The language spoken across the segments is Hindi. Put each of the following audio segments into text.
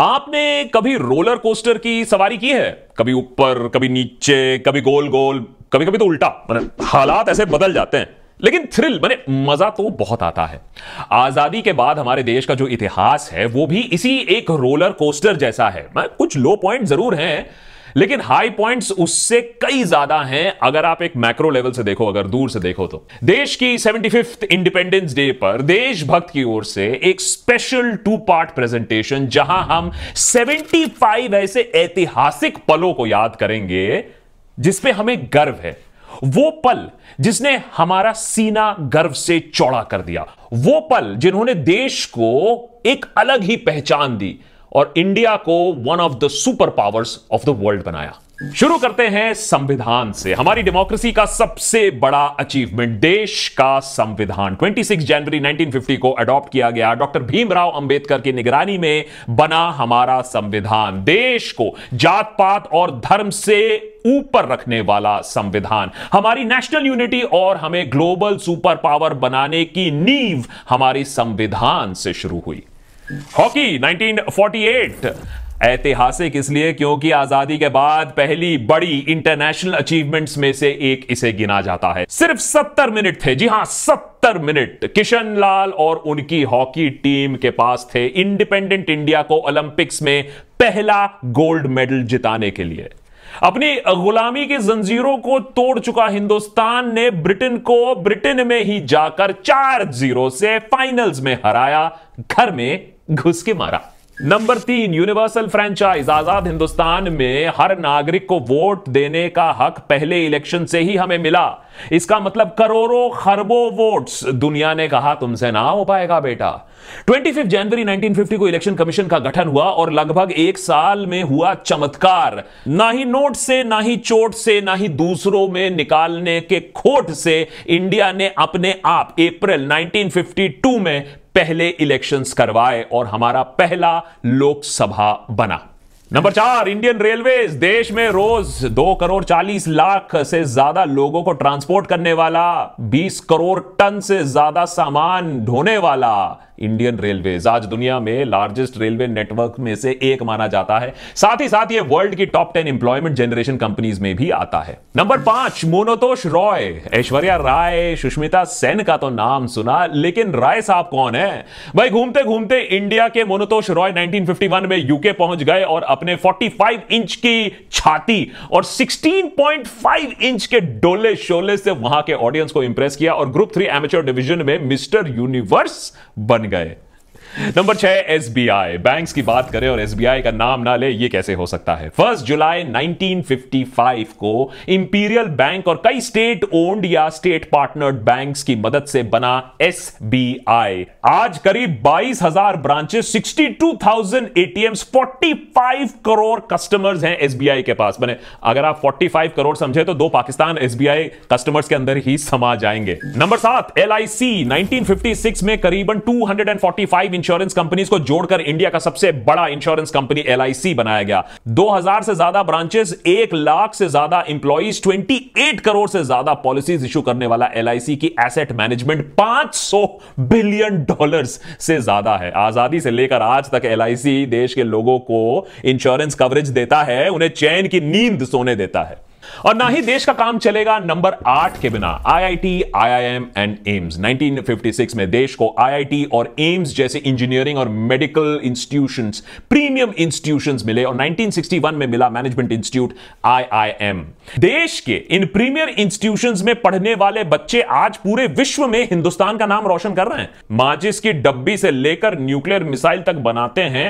आपने कभी रोलर कोस्टर की सवारी की है कभी ऊपर कभी नीचे कभी गोल गोल कभी कभी तो उल्टा मतलब हालात ऐसे बदल जाते हैं लेकिन थ्रिल मैंने मजा तो बहुत आता है आजादी के बाद हमारे देश का जो इतिहास है वो भी इसी एक रोलर कोस्टर जैसा है कुछ लो पॉइंट जरूर हैं लेकिन हाई पॉइंट्स उससे कई ज्यादा हैं अगर आप एक मैक्रो लेवल से देखो अगर दूर से देखो तो देश की सेवेंटी इंडिपेंडेंस डे पर देशभक्त की ओर से एक स्पेशल टू पार्ट प्रेजेंटेशन जहां हम 75 ऐसे ऐतिहासिक पलों को याद करेंगे जिसपे हमें गर्व है वो पल जिसने हमारा सीना गर्व से चौड़ा कर दिया वो पल जिन्होंने देश को एक अलग ही पहचान दी और इंडिया को one of the super powers of the world बनाया शुरू करते हैं संविधान से हमारी डेमोक्रेसी का सबसे बड़ा अचीवमेंट देश का संविधान 26 जनवरी 1950 को अडॉप्ट किया गया डॉक्टर भीमराव अंबेडकर की निगरानी में बना हमारा संविधान देश को जात पात और धर्म से ऊपर रखने वाला संविधान हमारी नेशनल यूनिटी और हमें ग्लोबल सुपर पावर बनाने की नींव हमारी संविधान से शुरू हुई हॉकी 1948 ऐतिहासिक इसलिए क्योंकि आजादी के बाद पहली बड़ी इंटरनेशनल अचीवमेंट्स में से एक इसे गिना जाता है सिर्फ 70 मिनट थे जी हां 70 मिनट किशन लाल और उनकी हॉकी टीम के पास थे इंडिपेंडेंट इंडिया को ओलंपिक्स में पहला गोल्ड मेडल जिताने के लिए अपनी गुलामी की जंजीरों को तोड़ चुका हिंदुस्तान ने ब्रिटेन को ब्रिटेन में ही जाकर चार जीरो से फाइनल्स में हराया घर में घुस के मारा नंबर तीन यूनिवर्सल फ्रेंचाइज आजाद हिंदुस्तान में हर नागरिक को वोट देने का हक पहले इलेक्शन से ही हमें मिला इसका मतलब करोड़ों खरबों वोट्स दुनिया ने कहा तुमसे ना हो पाएगा बेटा 25 जनवरी 1950 को इलेक्शन कमीशन का गठन हुआ और लगभग एक साल में हुआ चमत्कार ना ही नोट से ना ही चोट से ना ही दूसरों में निकालने के खोट से इंडिया ने अपने आप अप्रैल 1952 में पहले इलेक्शंस करवाए और हमारा पहला लोकसभा बना नंबर चार इंडियन रेलवे देश में रोज दो करोड़ चालीस लाख से ज्यादा लोगों को ट्रांसपोर्ट करने वाला बीस करोड़ टन से ज्यादा सामान ढोने वाला इंडियन रेलवे आज दुनिया में लार्जेस्ट रेलवे नेटवर्क में से एक माना जाता है साथ ही साथ ये वर्ल्ड की top ten employment generation companies में भी आता है नंबर पांच मोनोतोष रॉय ऐश्वर्या राय सुष्मिता सेन का तो नाम सुना लेकिन राय साहब कौन है भाई घूमते घूमते इंडिया के मोनोतोष रॉय नाइनटीन में यूके पहुंच गए और अपने फोर्टी इंच की छाती और सिक्सटीन इंच के डोले शोले से वहां के ऑडियंस को इंप्रेस किया और ग्रुप थ्री एमेचर डिविजन में मिस्टर यूनिवर्स बन गए नंबर छह एस बी आई बैंक की बात करें और एसबीआई का नाम ना ले ये कैसे हो सकता है फर्स्ट जुलाई 1955 को इंपीरियल बैंक और कई स्टेट ओन्ड या स्टेट पार्टनर्ड बैंक की मदद से बना एस बी आई आज करीब बाईस हजार branches sixty two thousand ATM forty five crore customers हैं एसबीआई के पास मैंने अगर आप फोर्टी फाइव करोड़ समझे तो दो पाकिस्तान एसबीआई कस्टमर्स के अंदर ही समा जाएंगे नंबर सात L I C nineteen fifty six में करीबन two hundred and forty five insurance companies को जोड़कर इंडिया का सबसे बड़ा इंश्योरेंस कंपनी एल बनाया गया 2000 से ज्यादा ब्रांचेस एक लाख से ज्यादा इंप्लॉइज 28 करोड़ से ज्यादा पॉलिसीज इश्यू करने वाला एल की एसेट मैनेजमेंट 500 बिलियन डॉलर से ज्यादा है आजादी से लेकर आज तक एल देश के लोगों को इंश्योरेंस कवरेज देता है उन्हें चैन की नींद सोने देता है और ना ही देश का काम चलेगा नंबर आठ के बिना आईआईटी, आईआईएम एंड एम्स 1956 में देश को आईआईटी और एम्स जैसे इंजीनियरिंग और मेडिकल इंस्टीट्यूशंस प्रीमियम इंस्टीट्यूशंस मिले और 1961 में मिला मैनेजमेंट इंस्टीट्यूट आईआईएम देश के इन प्रीमियर इंस्टीट्यूशंस में पढ़ने वाले बच्चे आज पूरे विश्व में हिंदुस्तान का नाम रोशन कर रहे हैं माचिस की डब्बी से लेकर न्यूक्लियर मिसाइल तक बनाते हैं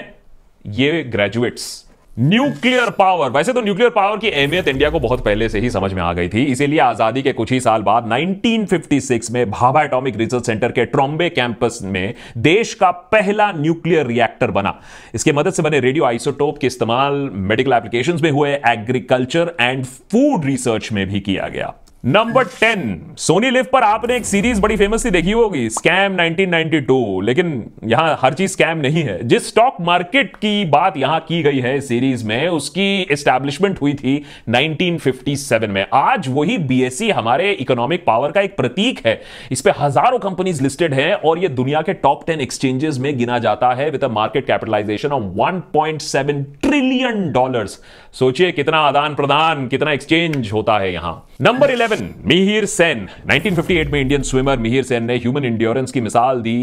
ये ग्रेजुएट्स न्यूक्लियर पावर वैसे तो न्यूक्लियर पावर की अहमियत इंडिया को बहुत पहले से ही समझ में आ गई थी इसीलिए आजादी के कुछ ही साल बाद 1956 में भाभा एटॉमिक रिसर्च सेंटर के ट्रॉम्बे कैंपस में देश का पहला न्यूक्लियर रिएक्टर बना इसके मदद से बने रेडियो आइसोटोप के इस्तेमाल मेडिकल एप्लीकेशन में हुए एग्रीकल्चर एंड फूड रिसर्च में भी किया गया नंबर टेन सोनी लिव पर आपने एक सीरीज बड़ी फेमस सी देखी होगी स्कैम 1992 लेकिन यहां हर चीज स्कैम नहीं है जिस स्टॉक मार्केट की बात यहां की गई है सीरीज में उसकी एस्टैब्लिशमेंट हुई थी 1957 में आज वही बीएसई e हमारे इकोनॉमिक पावर का एक प्रतीक है इस पर हजारों कंपनीज लिस्टेड हैं और यह दुनिया के टॉप टेन एक्सचेंजेस में गिना जाता है with market capitalisation of one trillion dollar सोचिए कितना आदान प्रदान कितना एक्सचेंज होता है यहां नंबर इलेवन मिहिर सेन 1958 में इंडियन स्विमर मिहिर सेन ने ह्यूमन इंड्योरेंस की मिसाल दी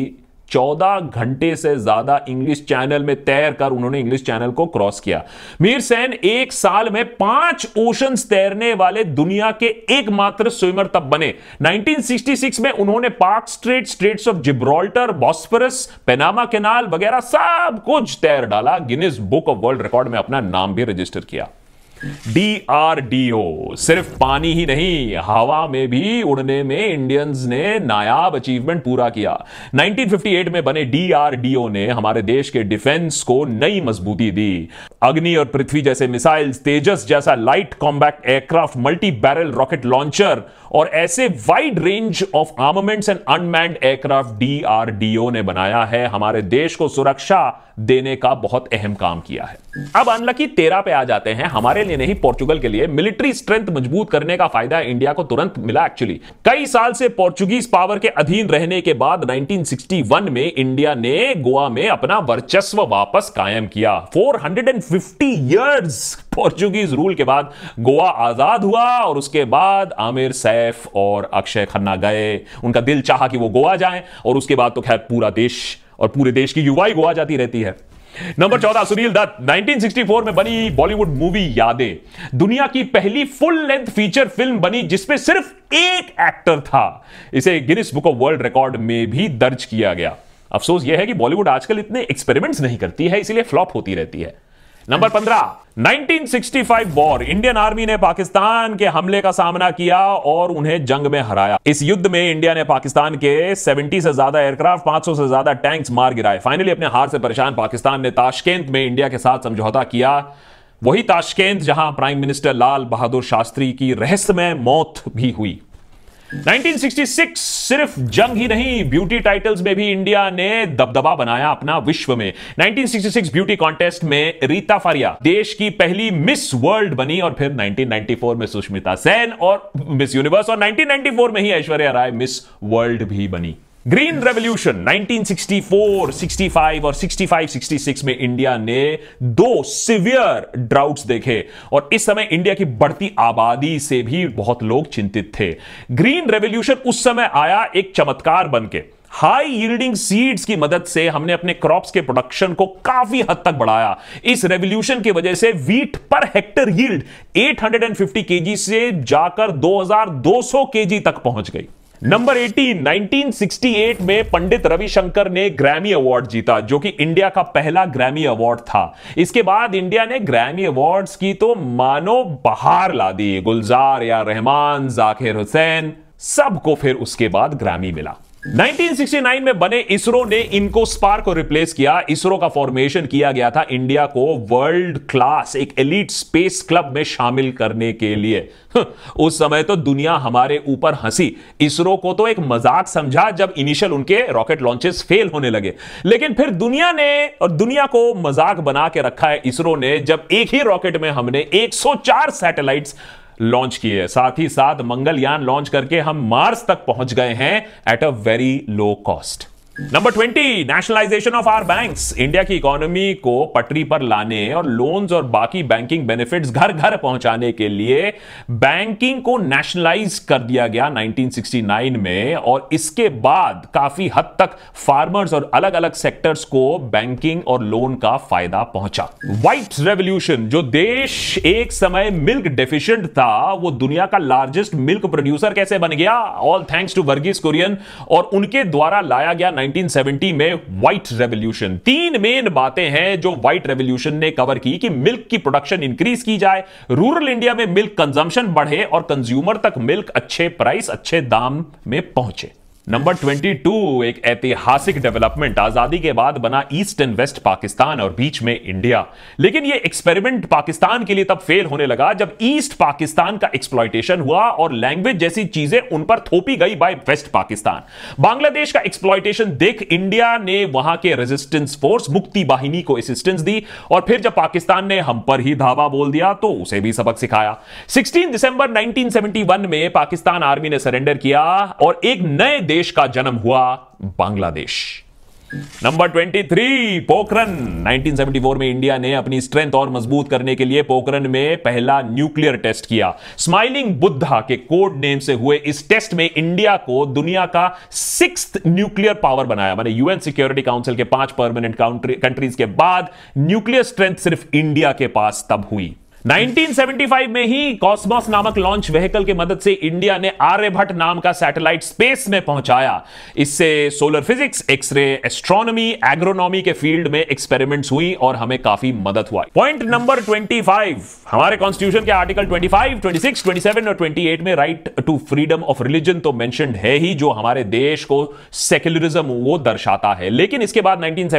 चौदह घंटे से ज्यादा इंग्लिश चैनल में तैर कर उन्होंने इंग्लिश चैनल को क्रॉस किया मीर सैन एक साल में पांच ओशन तैरने वाले दुनिया के एकमात्र स्विमर तब बने 1966 में उन्होंने Palk strait straits of Gibraltar Bosphorus Panama canal वगैरह सब कुछ तैर डाला Guinness book of world record में अपना नाम भी रजिस्टर किया डी डी आर ओ सिर्फ पानी ही नहीं हवा में भी उड़ने में इंडियंस ने नायाब अचीवमेंट पूरा किया 1958 में बने डी डी आर ओ ने हमारे देश के डिफेंस को नई मजबूती दी अग्नि और पृथ्वी जैसे मिसाइल्स तेजस जैसा light combat aircraft multi barrel rocket launcher और ऐसे wide range of armaments and unmanned aircraft ओ ने बनाया है हमारे देश को सुरक्षा देने का बहुत अहम काम किया है अब अनलकी तेरह पे आ जाते हैं हमारे स्पेन नहीं पोर्चुगल के लिए मिलिट्री स्ट्रेंथ मजबूत करने का फायदा इंडिया को तुरंत मिला एक्चुअली कई साल से पोर्चुगीज पावर के अधीन रहने के बाद 1961 में इंडिया ने गोवा में अपना वर्चस्व वापस कायम किया 450 इयर्स पोर्चुगीज रूल के बाद गोवा आजाद हुआ और उसके बाद आमिर सैफ और अक्षय खन्ना गए उनका दिल चाहा कि वो गोवा जाएं और उसके बाद तो खैर पूरा देश और पूरे देश की युवाई गोवा जाती रहती है नंबर चौदह सुनील दत्त 1964 में बनी बॉलीवुड मूवी यादें दुनिया की पहली फुल लेंथ फीचर फिल्म बनी जिसमें सिर्फ एक एक्टर था इसे Guinness book of world record में भी दर्ज किया गया अफसोस यह है कि बॉलीवुड आजकल इतने एक्सपेरिमेंट्स नहीं करती है इसीलिए फ्लॉप होती रहती है नंबर पंद्रह 1965 वॉर इंडियन आर्मी ने पाकिस्तान के हमले का सामना किया और उन्हें जंग में हराया इस युद्ध में इंडिया ने पाकिस्तान के 70 से ज्यादा एयरक्राफ्ट 500 से ज्यादा टैंक्स मार गिराए फाइनली अपने हार से परेशान पाकिस्तान ने ताशकेंत में इंडिया के साथ समझौता किया वही ताशकेंत जहां प्राइम मिनिस्टर लाल बहादुर शास्त्री की रहस्यमय मौत भी हुई 1966 सिर्फ जंग ही नहीं ब्यूटी टाइटल्स में भी इंडिया ने दबदबा बनाया अपना विश्व में 1966 ब्यूटी कॉन्टेस्ट में रीता फारिया देश की पहली मिस वर्ल्ड बनी और फिर 1994 में सुष्मिता सेन और मिस यूनिवर्स और 1994 में ही ऐश्वर्या राय मिस वर्ल्ड भी बनी ग्रीन रेवोल्यूशन 1964, 65 और 65, 66 में इंडिया ने दो सिवियर ड्राउट्स देखे और इस समय इंडिया की बढ़ती आबादी से भी बहुत लोग चिंतित थे ग्रीन रेवोल्यूशन उस समय आया एक चमत्कार बनके हाई यील्डिंग सीड्स की मदद से हमने अपने क्रॉप्स के प्रोडक्शन को काफी हद तक बढ़ाया इस रेवोल्यूशन की वजह से wheat per hectare yield 850 KG से जाकर 2200 केजी तक पहुंच गई नंबर 18 1968 में पंडित रविशंकर ने ग्रैमी अवार्ड जीता जो कि इंडिया का पहला ग्रैमी अवार्ड था इसके बाद इंडिया ने ग्रैमी अवार्ड्स की तो मानो बहार ला दी गुलजार या रहमान जाकिर हुसैन सबको फिर उसके बाद ग्रैमी मिला 1969 में बने इसरो ने इनको स्पार्क को रिप्लेस किया इसरो का फॉर्मेशन किया गया था इंडिया को वर्ल्ड क्लास एक एलिट स्पेस क्लब में शामिल करने के लिए उस समय तो दुनिया हमारे ऊपर हंसी इसरो को तो एक मजाक समझा जब इनिशियल उनके रॉकेट लॉन्चेस फेल होने लगे लेकिन फिर दुनिया ने और दुनिया को मजाक बना के रखा है इसरो ने जब एक ही रॉकेट में हमने 104 सैटेलाइट्स लॉन्च की है साथ ही साथ मंगलयान लॉन्च करके हम मार्स तक पहुंच गए हैं at a very low cost number twenty nationalisation of our banks India की इकोनॉमी को पटरी पर लाने और लोन्स और बाकी बैंकिंग बेनिफिट्स घर घर पहुंचाने के लिए बैंकिंग को नेशनलाइज कर दिया गया 1969 में और इसके बाद काफी हद तक फार्मर्स और अलग अलग सेक्टर्स को बैंकिंग और लोन का फायदा पहुंचा व्हाइट रेवोल्यूशन जो देश एक समय मिल्क डेफिशियंट था वो दुनिया का लार्जेस्ट मिल्क प्रोड्यूसर कैसे बन गया all thanks to Verghese Kurien और उनके द्वारा लाया गया 1970 में व्हाइट रेवोल्यूशन तीन मेन बातें हैं जो व्हाइट रेवोल्यूशन ने कवर की कि मिल्क की प्रोडक्शन इंक्रीज की जाए रूरल इंडिया में मिल्क कंजम्पशन बढ़े और कंज्यूमर तक मिल्क अच्छे प्राइस अच्छे दाम में पहुंचे नंबर 22 एक ऐतिहासिक डेवलपमेंट आजादी के बाद बना ईस्ट एंड वेस्ट पाकिस्तान और बीच में इंडिया लेकिन ये एक्सपेरिमेंट पाकिस्तान के लिए तब फेल होने लगा जब ईस्ट पाकिस्तान का एक्सप्लॉयटेशन हुआ और लैंग्वेज जैसी चीजें उन पर थोपी गई बाय वेस्ट पाकिस्तान बांग्लादेश का एक्सप्लॉयटेशन देख इंडिया ने वहां के रेजिस्टेंस फोर्स मुक्ति वाहिनी को असिस्टेंस दी और फिर जब पाकिस्तान ने हम पर ही धावा बोल दिया तो उसे भी सबक सिखाया सिक्सटीन दिसंबर नाइनटीन में पाकिस्तान आर्मी ने सरेंडर किया और एक नए देश देश का जन्म हुआ बांग्लादेश नंबर 23 पोखरन 1974 में इंडिया ने अपनी स्ट्रेंथ और मजबूत करने के लिए पोखरन में पहला न्यूक्लियर टेस्ट किया स्माइलिंग बुद्धा के कोड नेम से हुए इस टेस्ट में इंडिया को दुनिया का सिक्स न्यूक्लियर पावर बनाया मैंने यूएन सिक्योरिटी काउंसिल के पांच परमानेंट कंट्रीज के बाद न्यूक्लियर स्ट्रेंथ सिर्फ इंडिया के पास तब हुई 1975 में ही कॉस्मोस नामक लॉन्च व्हीकल की मदद से इंडिया ने आर्यभट्ट नाम का सैटेलाइट स्पेस में पहुंचाया इससे solar physics x ray astronomy agronomy के फील्ड में एक्सपेरिमेंट्स हुई और हमें काफी मदद हुआ पॉइंट नंबर 25 हमारे कॉन्स्टिट्यूशन के आर्टिकल 25, 26, 27 और 28 में right to freedom of religion तो मैं है ही जो हमारे देश को सेक्युलरिज्म वो दर्शाता है लेकिन इसके बाद नाइनटीन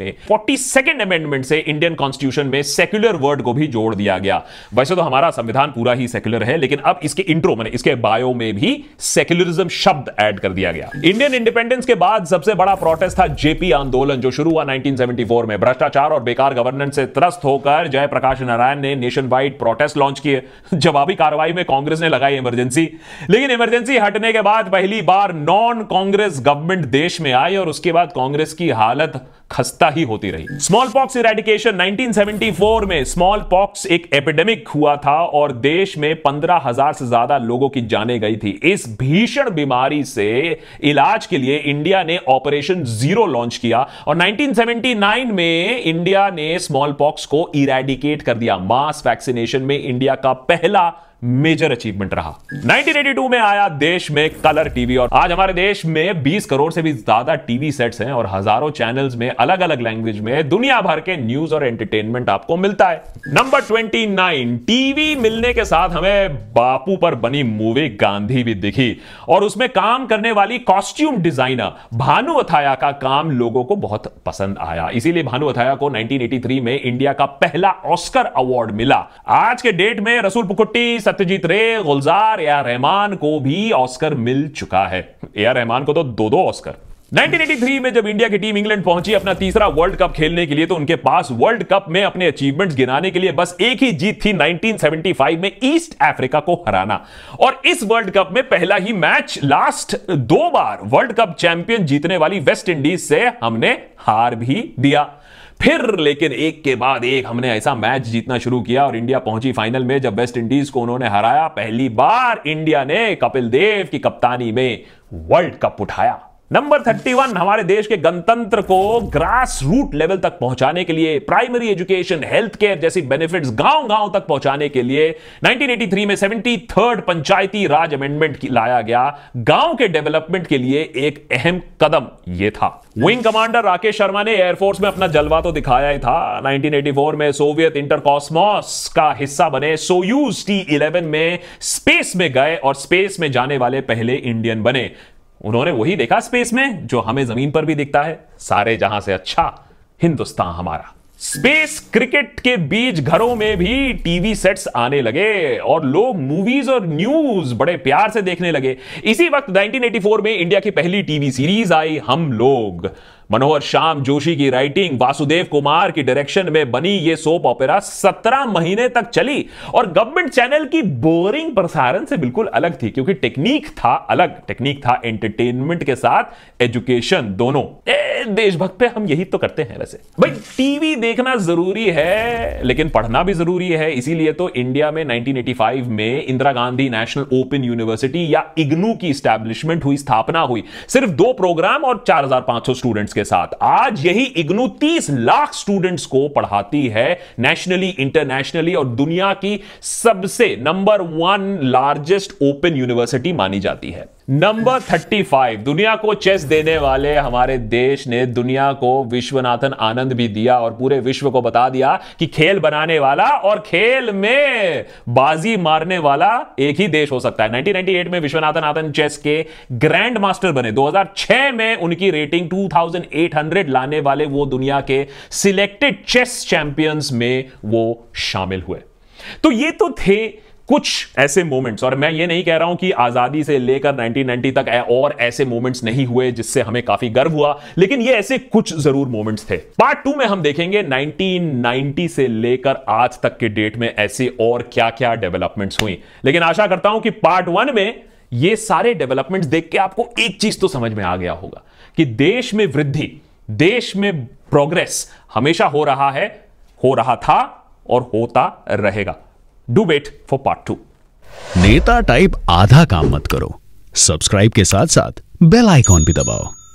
में फोर्टी अमेंडमेंट से इंडियन कॉन्स्टिट्यूशन में सेक्युलर वर्ड को भी जोड़ दिया लिया गया वैसे तो हमारा संविधान पूरा ही सेक्युलर है लेकिन अब इसके इंट्रो मैंने इसके बायो में भी सेक्युलरिज्म शब्द ऐड कर दिया गया इंडियन इंडिपेंडेंस के बाद सबसे बड़ा प्रोटेस्ट था जेपी आंदोलन जो शुरू हुआ 1974 में भ्रष्टाचार और बेकार गवर्नेंस से त्रस्त होकर जयप्रकाश नारायण ने नेशन वाइड प्रोटेस्ट लॉन्च किए जवाबी कार्रवाई में कांग्रेस ने लगाई इमरजेंसी लेकिन इमरजेंसी हटने के बाद पहली बार नॉन कांग्रेस गवर्नमेंट देश में आई और उसके बाद कांग्रेस की हालत खस्ता ही होती रही स्मॉल पॉक्स इरेडिकेशन 1974 में स्मॉल पॉक्स एक एपिडेमिक हुआ था और देश में पंद्रह हजार से ज्यादा लोगों की जाने गई थी इस भीषण बीमारी से इलाज के लिए इंडिया ने ऑपरेशन जीरो लॉन्च किया और 1979 में इंडिया ने स्मॉल पॉक्स को इरेडिकेट कर दिया मास वैक्सीनेशन में इंडिया का पहला मेजर अचीवमेंट रहा 1982 में आया देश में कलर टीवी और आज हमारे देश में 20 करोड़ से भी ज्यादा टीवी सेट्स हैं और हजारों चैनल्स में अलग अलग लैंग्वेज में दुनिया भर के न्यूज और एंटरटेनमेंट आपको मिलता है नंबर 29 टीवी मिलने के साथ हमें बापू पर बनी मूवी गांधी भी दिखी और उसमें काम करने वाली कॉस्ट्यूम डिजाइनर भानु अथाया का काम लोगों को बहुत पसंद आया इसीलिए भानु अथाया को नाइनटीन में इंडिया का पहला ऑस्कर अवार्ड मिला आज के डेट में रसूल पुकुट्टी सत्यजीत रे गुलजार ए रहमान को भी ऑस्कर मिल चुका है ए रहमान को तो दो दो ऑस्कर 1983 में जब इंडिया की टीम इंग्लैंड पहुंची अपना तीसरा वर्ल्ड कप खेलने के लिए तो उनके पास वर्ल्ड कप में अपने अचीवमेंट्स गिनाने के लिए बस एक ही जीत थी 1975 में ईस्ट अफ्रीका को हराना और इस वर्ल्ड कप में पहला ही मैच लास्ट दो बार वर्ल्ड कप चैंपियन जीतने वाली वेस्ट इंडीज से हमने हार भी दिया फिर लेकिन एक के बाद एक हमने ऐसा मैच जीतना शुरू किया और इंडिया पहुंची फाइनल में जब वेस्ट इंडीज को उन्होंने हराया पहली बार इंडिया ने कपिल देव की कप्तानी में वर्ल्ड कप उठाया नंबर थर्टी वन हमारे देश के गणतंत्र को ग्रास रूट लेवल तक पहुंचाने के लिए प्राइमरी एजुकेशन हेल्थ केयर जैसी बेनिफिट्स गांव गांव तक पहुंचाने के लिए 1983 में seventy third Panchayati Raj amendment लाया गया गांव के डेवलपमेंट के लिए एक अहम कदम यह था विंग कमांडर राकेश शर्मा ने एयरफोर्स में अपना जलवा तो दिखाया ही था 1984 में सोवियत इंटरकॉस्मोस का हिस्सा बने सोयूज टी इलेवन में स्पेस में गए और स्पेस में जाने वाले पहले इंडियन बने उन्होंने वही देखा स्पेस में जो हमें जमीन पर भी दिखता है सारे जहां से अच्छा हिंदुस्तान हमारा स्पेस क्रिकेट के बीच घरों में भी टीवी सेट्स आने लगे और लोग मूवीज और न्यूज बड़े प्यार से देखने लगे इसी वक्त 1984 में इंडिया की पहली टीवी सीरीज आई हम लोग मनोहर श्याम जोशी की राइटिंग वासुदेव कुमार की डायरेक्शन में बनी ये सोप ऑपेरा सत्रह महीने तक चली और गवर्नमेंट चैनल की बोरिंग प्रसारण से बिल्कुल अलग थी क्योंकि टेक्निक था अलग टेक्निक था एंटरटेनमेंट के साथ एजुकेशन दोनों देशभक्त पे हम यही तो करते हैं वैसे भाई टीवी देखना जरूरी है लेकिन पढ़ना भी जरूरी है इसीलिए तो इंडिया में 1985 में Indira Gandhi national open university या इग्नू की स्टैब्लिशमेंट हुई स्थापना हुई सिर्फ दो प्रोग्राम और 4,500 स्टूडेंट्स के साथ आज यही इग्नू 30 लाख स्टूडेंट्स को पढ़ाती है नेशनली इंटरनेशनली और दुनिया की सबसे number one largest open university मानी जाती है नंबर फाइव दुनिया को चेस देने वाले हमारे देश ने दुनिया को विश्वनाथन आनंद भी दिया और पूरे विश्व को बता दिया कि खेल बनाने वाला और खेल में बाजी मारने वाला एक ही देश हो सकता है 1998 में विश्वनाथन आनंद चेस के ग्रैंड मास्टर बने 2006 में उनकी रेटिंग 2800 लाने वाले वो दुनिया के सिलेक्टेड चेस चैंपियंस में वो शामिल हुए तो ये तो थे कुछ ऐसे मोमेंट्स और मैं ये नहीं कह रहा हूं कि आजादी से लेकर 1990 तक और ऐसे मोमेंट्स नहीं हुए जिससे हमें काफी गर्व हुआ लेकिन ये ऐसे कुछ जरूर मोमेंट्स थे पार्ट टू में हम देखेंगे 1990 से लेकर आज तक के डेट में ऐसे और क्या क्या डेवलपमेंट्स हुई लेकिन आशा करता हूं कि पार्ट वन में ये सारे डेवलपमेंट्स देख के आपको एक चीज तो समझ में आ गया होगा कि देश में वृद्धि देश में प्रोग्रेस हमेशा हो रहा है हो रहा था और होता रहेगा do wait for part two नेता टाइप आधा काम मत करो सब्सक्राइब के साथ साथ बेल आइकॉन भी दबाओ